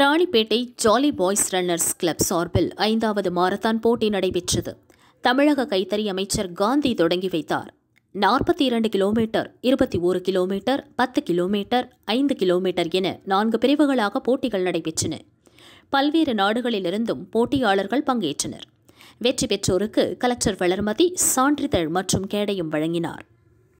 Ranipet jolly boys runners club சார்பில் ஐந்தாவது marathon போட்டி நடைபெற்றது தமிழக கைத்தறி அமைச்சர் காந்தி தொடங்கி வைத்தார் நாற்பத்தி இரண்டு கிலோமீட்டர் இருபத்தி ஒரு கிலோமீட்டர் பத்து கிலோமீட்டர் ஐந்து கிலோமீட்டர் என நான்கு பிரிவுகளாக போட்டிகள் நடைபெற்றன பல்வேறு நாடுகளிலிருந்தும் போட்டியாளர்கள் பங்கேற்றனர் வெற்றி பெற்றோருக்கு கலெக்டர் வளர்மதி சான்றிதழ் மற்றும் கேடையும் வழங்கினார்